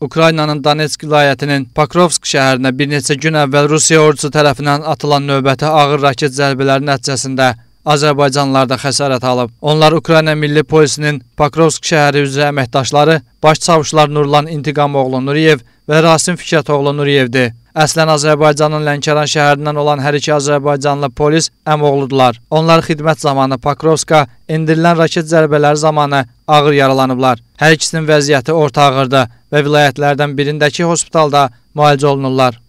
Ukraynanın Donetsk vilayətinin Pakrovsk şəhərinə bir neçə gün əvvəl Rusiya ordusu tərəfindən atılan növbəti ağır raket zərbələri nəticəsində Azərbaycanlılar da xəsarət alıb. Onlar Ukrayna Milli Polisinin Pakrovsk şəhəri üzrə əməkdaşları baş çavuşlar Nurlan İntiqamoğlu Nuriyev və Rasim Fikrətoğlu Nuriyevdir. Əslən Azərbaycanın Lənkəran şəhərindən olan hər iki azərbaycanlı polis əmoğludular. Onlar xidmət zamanı Pakrovska endirilən raket zərbələri zamanı ağır yaralanıblar. Hər ikisinin vəziyyəti orta ağırdır və vilayətlərdən birindəki hospitalda müalicə olunurlar.